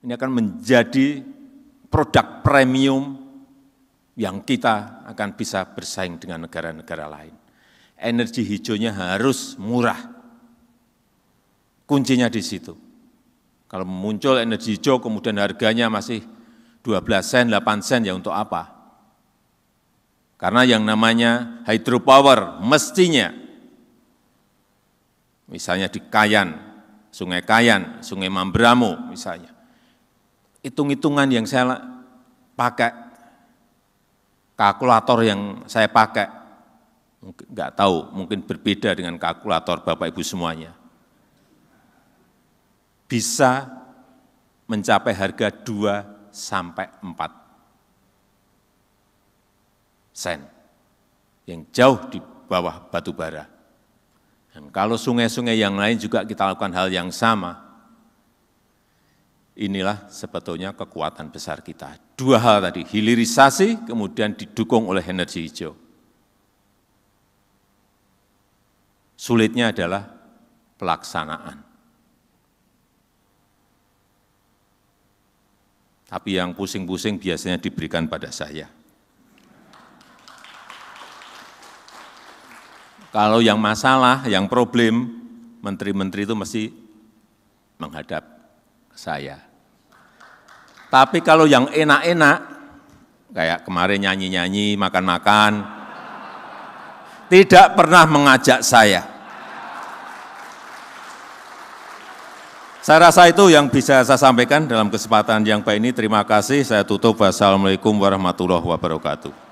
ini akan menjadi produk premium yang kita akan bisa bersaing dengan negara-negara lain. Energi hijaunya harus murah. Kuncinya di situ. Kalau muncul energi hijau kemudian harganya masih 12 sen, 8 sen ya untuk apa? Karena yang namanya hydropower mestinya misalnya di Kayan, Sungai Kayan, Sungai Mambramo misalnya hitung-hitungan yang saya pakai, kalkulator yang saya pakai, mungkin nggak tahu, mungkin berbeda dengan kalkulator Bapak Ibu semuanya. Bisa mencapai harga 2 sampai 4 sen yang jauh di bawah batu bara. Dan kalau sungai-sungai yang lain juga kita lakukan hal yang sama, Inilah sebetulnya kekuatan besar kita. Dua hal tadi, hilirisasi kemudian didukung oleh energi hijau. Sulitnya adalah pelaksanaan. Tapi yang pusing-pusing biasanya diberikan pada saya. Kalau yang masalah, yang problem, menteri-menteri itu mesti menghadap saya tapi kalau yang enak-enak, kayak kemarin nyanyi-nyanyi, makan-makan, tidak pernah mengajak saya. Saya rasa itu yang bisa saya sampaikan dalam kesempatan yang baik ini. Terima kasih. Saya tutup. Wassalamualaikum warahmatullahi wabarakatuh.